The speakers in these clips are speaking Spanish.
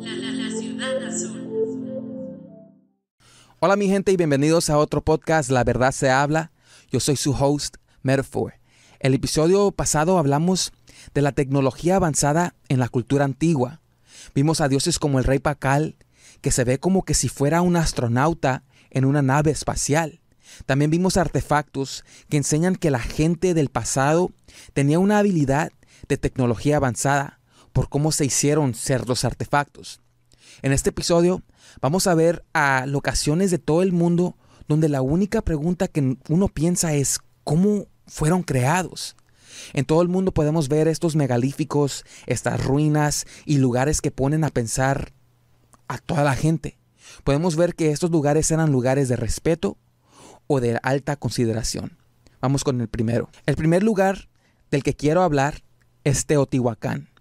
La, Hola mi gente y bienvenidos a otro podcast La verdad se habla. Yo soy su host, Metaphor. El episodio pasado hablamos de la tecnología avanzada en la cultura antigua. Vimos a dioses como el rey Pacal, que se ve como que si fuera un astronauta en una nave espacial. También vimos artefactos que enseñan que la gente del pasado tenía una habilidad de tecnología avanzada por cómo se hicieron ser los artefactos. En este episodio vamos a ver a locaciones de todo el mundo donde la única pregunta que uno piensa es ¿cómo fueron creados? En todo el mundo podemos ver estos megalíficos, estas ruinas y lugares que ponen a pensar a toda la gente. Podemos ver que estos lugares eran lugares de respeto o de alta consideración. Vamos con el primero. El primer lugar del que quiero hablar es Teotihuacán.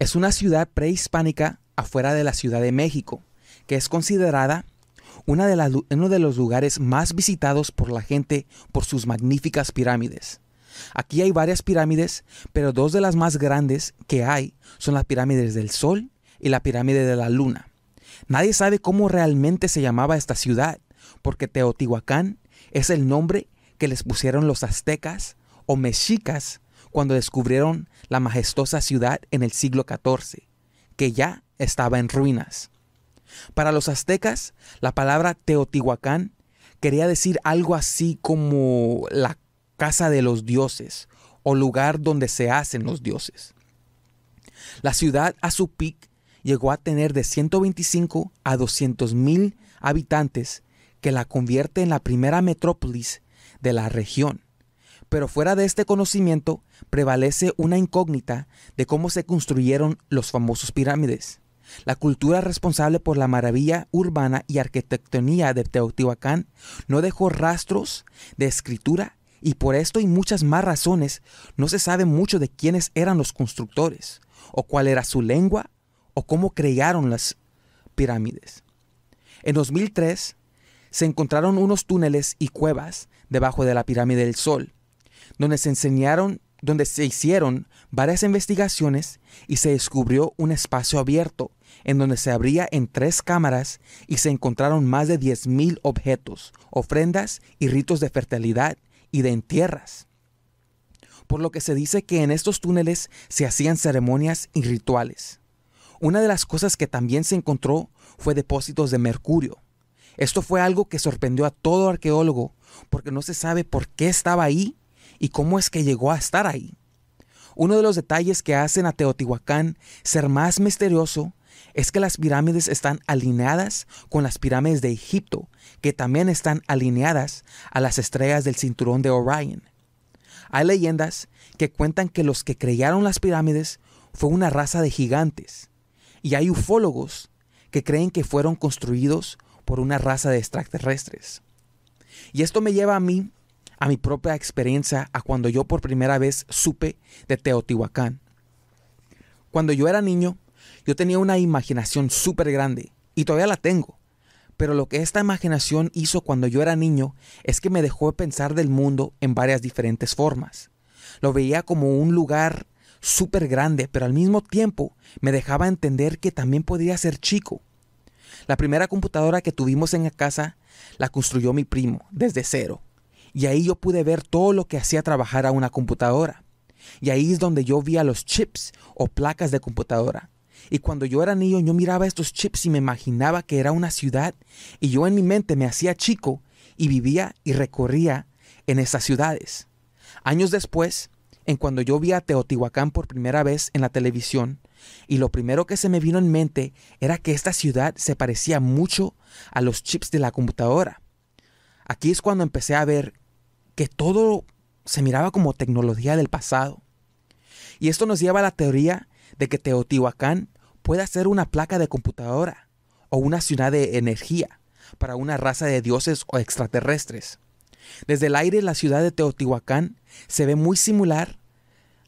Es una ciudad prehispánica afuera de la Ciudad de México, que es considerada uno de los lugares más visitados por la gente por sus magníficas pirámides. Aquí hay varias pirámides, pero dos de las más grandes que hay son las pirámides del Sol y la pirámide de la Luna. Nadie sabe cómo realmente se llamaba esta ciudad, porque Teotihuacán es el nombre que les pusieron los aztecas o mexicas cuando descubrieron la majestuosa ciudad en el siglo XIV, que ya estaba en ruinas. Para los aztecas, la palabra Teotihuacán quería decir algo así como la casa de los dioses o lugar donde se hacen los dioses. La ciudad a su pic llegó a tener de 125 a 200 mil habitantes que la convierte en la primera metrópolis de la región. Pero fuera de este conocimiento prevalece una incógnita de cómo se construyeron los famosos pirámides. La cultura responsable por la maravilla urbana y arquitectonía de Teotihuacán no dejó rastros de escritura y por esto y muchas más razones no se sabe mucho de quiénes eran los constructores, o cuál era su lengua, o cómo crearon las pirámides. En 2003 se encontraron unos túneles y cuevas debajo de la pirámide del Sol, donde se enseñaron, donde se hicieron varias investigaciones y se descubrió un espacio abierto en donde se abría en tres cámaras y se encontraron más de 10.000 objetos, ofrendas y ritos de fertilidad y de entierras. Por lo que se dice que en estos túneles se hacían ceremonias y rituales. Una de las cosas que también se encontró fue depósitos de mercurio. Esto fue algo que sorprendió a todo arqueólogo porque no se sabe por qué estaba ahí y cómo es que llegó a estar ahí. Uno de los detalles que hacen a Teotihuacán ser más misterioso es que las pirámides están alineadas con las pirámides de Egipto, que también están alineadas a las estrellas del cinturón de Orion. Hay leyendas que cuentan que los que crearon las pirámides fue una raza de gigantes, y hay ufólogos que creen que fueron construidos por una raza de extraterrestres. Y esto me lleva a mí a mi propia experiencia a cuando yo por primera vez supe de Teotihuacán. Cuando yo era niño, yo tenía una imaginación súper grande y todavía la tengo. Pero lo que esta imaginación hizo cuando yo era niño es que me dejó pensar del mundo en varias diferentes formas. Lo veía como un lugar súper grande, pero al mismo tiempo me dejaba entender que también podía ser chico. La primera computadora que tuvimos en la casa la construyó mi primo desde cero y ahí yo pude ver todo lo que hacía trabajar a una computadora. Y ahí es donde yo vi a los chips o placas de computadora. Y cuando yo era niño yo miraba estos chips y me imaginaba que era una ciudad. Y yo en mi mente me hacía chico y vivía y recorría en esas ciudades. Años después, en cuando yo vi a Teotihuacán por primera vez en la televisión, y lo primero que se me vino en mente era que esta ciudad se parecía mucho a los chips de la computadora. Aquí es cuando empecé a ver que todo se miraba como tecnología del pasado. Y esto nos lleva a la teoría de que Teotihuacán puede ser una placa de computadora o una ciudad de energía para una raza de dioses o extraterrestres. Desde el aire la ciudad de Teotihuacán se ve muy similar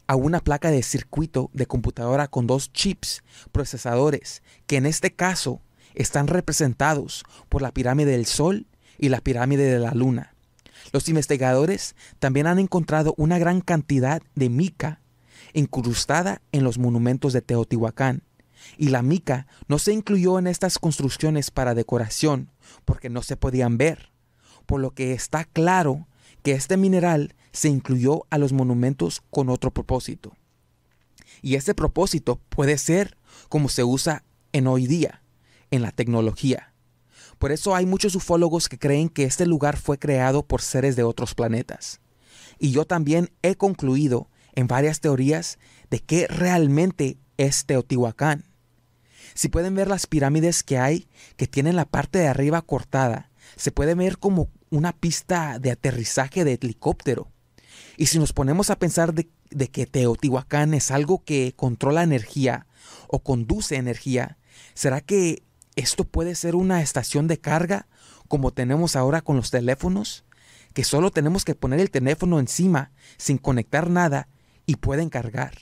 a una placa de circuito de computadora con dos chips procesadores que en este caso están representados por la pirámide del Sol y la pirámide de la luna. Los investigadores también han encontrado una gran cantidad de mica incrustada en los monumentos de Teotihuacán, y la mica no se incluyó en estas construcciones para decoración porque no se podían ver, por lo que está claro que este mineral se incluyó a los monumentos con otro propósito. Y ese propósito puede ser como se usa en hoy día, en la tecnología. Por eso hay muchos ufólogos que creen que este lugar fue creado por seres de otros planetas. Y yo también he concluido en varias teorías de qué realmente es Teotihuacán. Si pueden ver las pirámides que hay, que tienen la parte de arriba cortada, se puede ver como una pista de aterrizaje de helicóptero. Y si nos ponemos a pensar de, de que Teotihuacán es algo que controla energía o conduce energía, ¿será que esto puede ser una estación de carga como tenemos ahora con los teléfonos, que solo tenemos que poner el teléfono encima sin conectar nada y pueden cargar.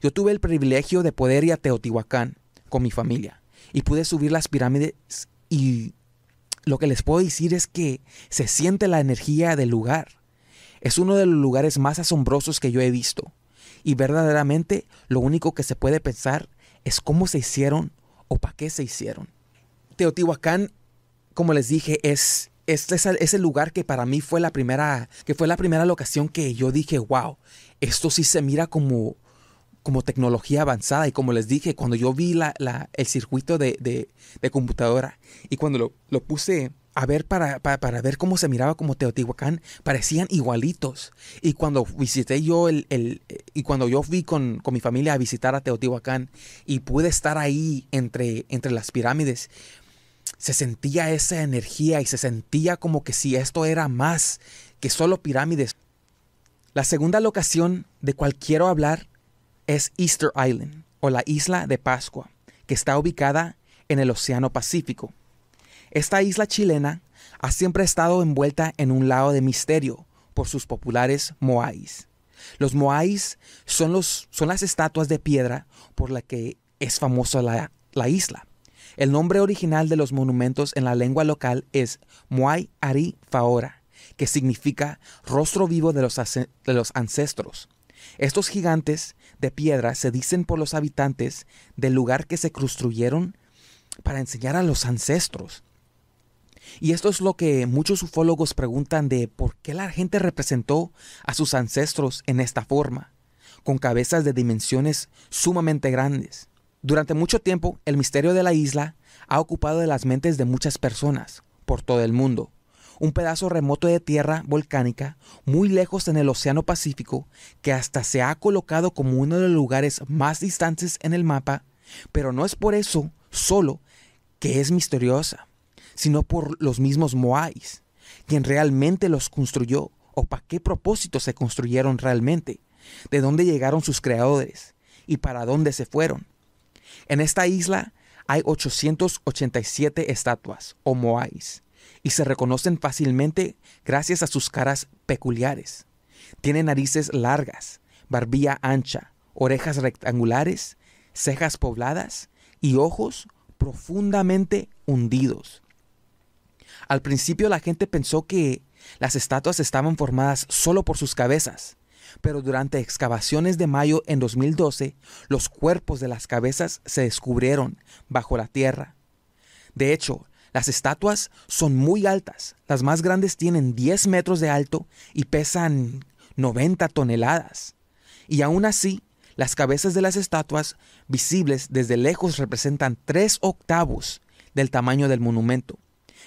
Yo tuve el privilegio de poder ir a Teotihuacán con mi familia y pude subir las pirámides y lo que les puedo decir es que se siente la energía del lugar. Es uno de los lugares más asombrosos que yo he visto y verdaderamente lo único que se puede pensar es cómo se hicieron o para qué se hicieron. Teotihuacán, como les dije, es, es, el lugar que para mí fue la primera, que fue la primera locación que yo dije, wow, esto sí se mira como, como tecnología avanzada. Y como les dije, cuando yo vi la, el circuito de, computadora y cuando lo, lo puse a ver para, ver cómo se miraba como Teotihuacán, parecían igualitos. Y cuando visité yo el, eh, y cuando yo fui con, con, mi familia a visitar a Teotihuacán y pude estar ahí entre, entre las pirámides, se sentía esa energía y se sentía como que si esto era más que solo pirámides. La segunda locación de cual quiero hablar es Easter Island o la isla de Pascua, que está ubicada en el Océano Pacífico esta isla chilena ha siempre estado envuelta en un lado de misterio por sus populares moais. Los moais son, los, son las estatuas de piedra por la que es famosa la, isla. El nombre original de los monumentos en la lengua local es Moai Ari Faora, que significa rostro vivo de de los ancestros. Estos gigantes de piedra se dicen por los habitantes del lugar que se construyeron para enseñar a los ancestros y esto es lo que muchos ufólogos preguntan de por qué la gente representó a sus ancestros en esta forma, con cabezas de dimensiones sumamente grandes. Durante mucho tiempo, el misterio de la isla ha ocupado de las mentes de muchas personas por todo el mundo. Un pedazo remoto de tierra volcánica, muy lejos en el Océano Pacífico, que hasta se ha colocado como uno de los lugares más distantes en el mapa, pero no es por eso solo que es misteriosa sino por los mismos Moais, quien realmente los construyó o para qué propósito se construyeron realmente, de dónde llegaron sus creadores y para dónde se fueron. En esta isla hay 887 estatuas o Moais y se reconocen fácilmente gracias a sus caras peculiares. Tienen narices largas, barbilla ancha, orejas rectangulares, cejas pobladas y ojos profundamente hundidos, al principio la gente pensó que las estatuas estaban formadas solo por sus cabezas, pero durante excavaciones de mayo en 2012, los cuerpos de las cabezas se descubrieron bajo la tierra. De hecho, las estatuas son muy altas, las más grandes tienen 10 metros de alto y pesan 90 toneladas. Y aún así, las cabezas de las estatuas visibles desde lejos representan 3 octavos del tamaño del monumento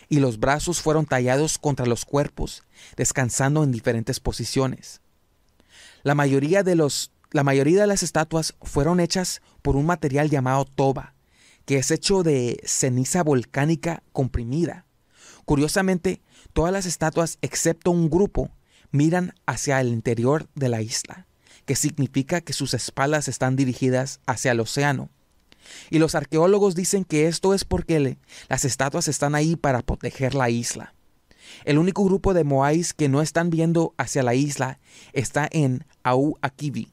y los brazos fueron tallados contra los cuerpos, descansando en diferentes posiciones. La mayoría de, las estatuas fueron hechas por un material llamado toba, que es hecho de ceniza volcánica comprimida. Curiosamente, todas las estatuas excepto un grupo miran hacia el interior de la isla, que significa que sus espaldas están dirigidas hacia el océano y los arqueólogos dicen que esto es porque las estatuas están ahí para proteger la isla. El único grupo de Moais que no están viendo hacia la isla está en Au Akibi,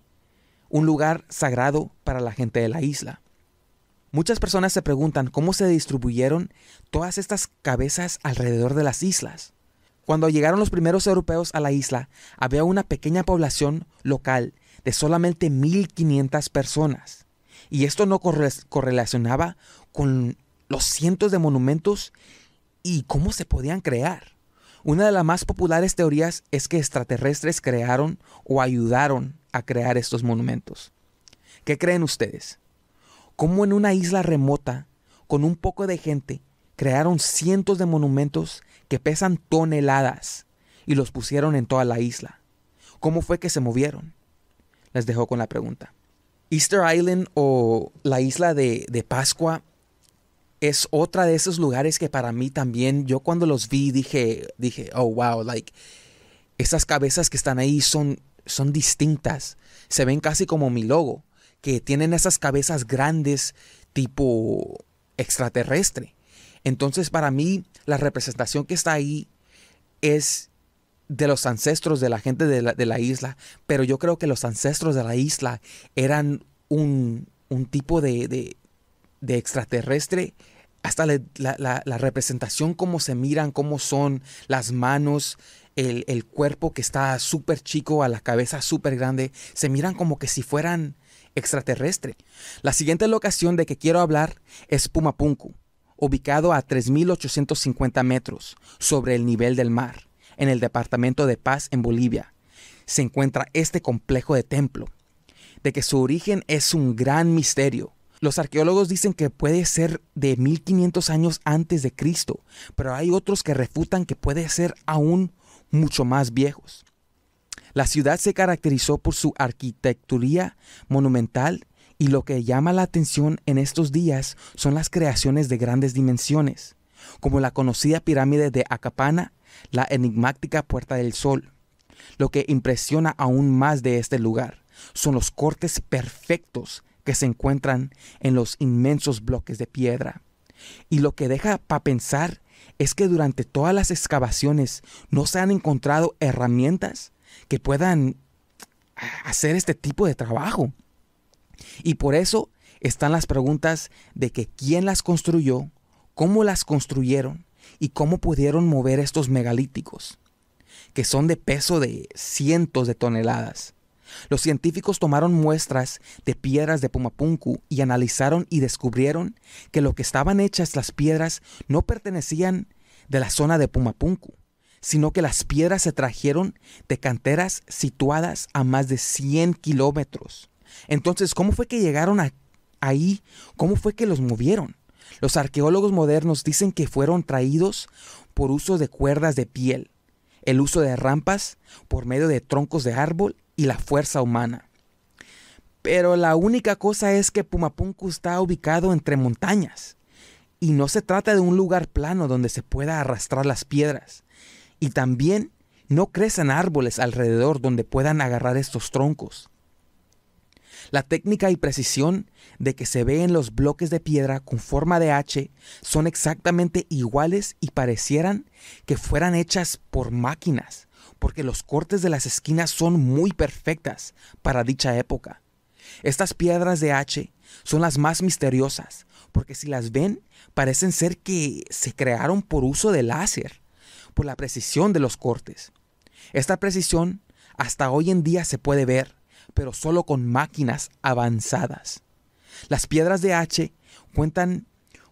un lugar sagrado para la gente de la isla. Muchas personas se preguntan cómo se distribuyeron todas estas cabezas alrededor de las islas. Cuando llegaron los primeros europeos a la isla, había una pequeña población local de solamente 1.500 personas. Y esto no correlacionaba con los cientos de monumentos y cómo se podían crear. Una de las más populares teorías es que extraterrestres crearon o ayudaron a crear estos monumentos. ¿Qué creen ustedes? ¿Cómo en una isla remota, con un poco de gente, crearon cientos de monumentos que pesan toneladas y los pusieron en toda la isla? ¿Cómo fue que se movieron? Les dejo con la pregunta. Easter Island o la isla de, Pascua es otra de esos lugares que para mí también, yo cuando los vi dije, dije, oh wow, like, esas cabezas que están ahí son, son distintas. Se ven casi como mi logo, que tienen esas cabezas grandes tipo extraterrestre. Entonces para mí la representación que está ahí es de los ancestros de la gente de la, de la, isla, pero yo creo que los ancestros de la isla eran un, tipo de, extraterrestre. Hasta la, representación, cómo se miran, cómo son las manos, el, el cuerpo que está súper chico, a la cabeza súper grande, se miran como que si fueran extraterrestre. La siguiente locación de que quiero hablar es Pumapunku, ubicado a 3.850 metros sobre el nivel del mar en el departamento de Paz en Bolivia, se encuentra este complejo de templo. De que su origen es un gran misterio. Los arqueólogos dicen que puede ser de 1500 años antes de Cristo, pero hay otros que refutan que puede ser aún mucho más viejos. La ciudad se caracterizó por su arquitectura monumental y lo que llama la atención en estos días son las creaciones de grandes dimensiones, como la conocida pirámide de Acapana la enigmática Puerta del Sol. Lo que impresiona aún más de este lugar son los cortes perfectos que se encuentran en los inmensos bloques de piedra. Y lo que deja para pensar es que durante todas las excavaciones no se han encontrado herramientas que puedan hacer este tipo de trabajo. Y por eso están las preguntas de que quién las construyó, cómo las construyeron y cómo pudieron mover estos megalíticos, que son de peso de cientos de toneladas. Los científicos tomaron muestras de piedras de Pumapunku y analizaron y descubrieron que lo que estaban hechas las piedras no pertenecían de la zona de Pumapunku, sino que las piedras se trajeron de canteras situadas a más de 100 kilómetros. Entonces, ¿cómo fue que llegaron ahí? ¿Cómo fue que los movieron? Los arqueólogos modernos dicen que fueron traídos por uso de cuerdas de piel, el uso de rampas por medio de troncos de árbol y la fuerza humana. Pero la única cosa es que Pumapunku está ubicado entre montañas y no se trata de un lugar plano donde se pueda arrastrar las piedras. Y también no crecen árboles alrededor donde puedan agarrar estos troncos. La técnica y precisión de que se ve en los bloques de piedra con forma de H son exactamente iguales y parecieran que fueran hechas por máquinas, porque los cortes de las esquinas son muy perfectas para dicha época. Estas piedras de H son las más misteriosas, porque si las ven, parecen ser que se crearon por uso de láser, por la precisión de los cortes. Esta precisión hasta hoy en día se puede ver, pero solo con máquinas avanzadas. Las piedras de H cuentan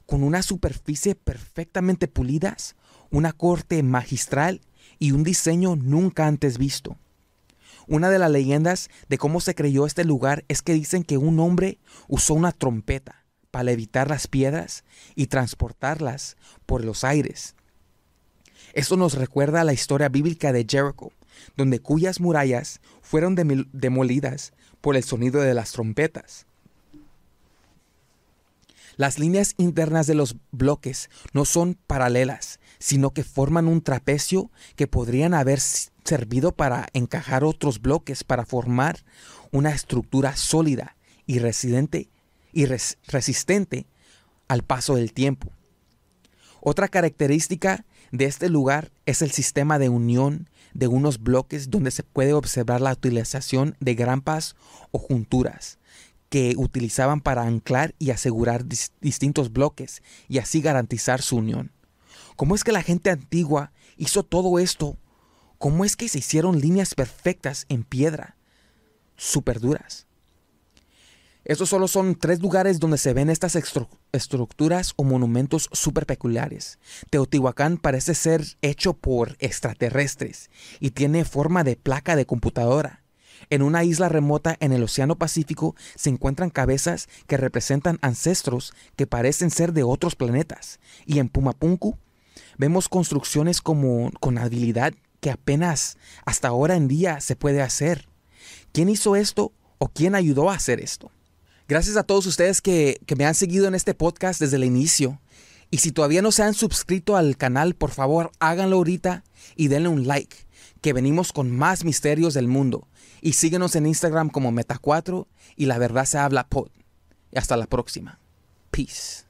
con una superficie perfectamente pulidas, una corte magistral y un diseño nunca antes visto. Una de las leyendas de cómo se creyó este lugar es que dicen que un hombre usó una trompeta para evitar las piedras y transportarlas por los aires. Esto nos recuerda a la historia bíblica de Jericho, donde cuyas murallas fueron demolidas por el sonido de las trompetas. Las líneas internas de los bloques no son paralelas, sino que forman un trapecio que podrían haber servido para encajar otros bloques para formar una estructura sólida y, residente, y resistente al paso del tiempo. Otra característica de este lugar es el sistema de unión de unos bloques donde se puede observar la utilización de grampas o junturas que utilizaban para anclar y asegurar distintos bloques y así garantizar su unión. ¿Cómo es que la gente antigua hizo todo esto? ¿Cómo es que se hicieron líneas perfectas en piedra? Súper duras. Estos solo son tres lugares donde se ven estas estructuras o monumentos súper peculiares. Teotihuacán parece ser hecho por extraterrestres y tiene forma de placa de computadora. En una isla remota en el Océano Pacífico se encuentran cabezas que representan ancestros que parecen ser de otros planetas. Y en Pumapunku vemos construcciones como con habilidad que apenas hasta ahora en día se puede hacer. ¿Quién hizo esto o quién ayudó a hacer esto? Gracias a todos ustedes que, me han seguido en este podcast desde el inicio. Y si todavía no se han suscrito al canal, por favor háganlo ahorita y denle un like, que venimos con más misterios del mundo. Y síguenos en Instagram como Meta4 y La Verdad se habla pod. Hasta la próxima. Peace.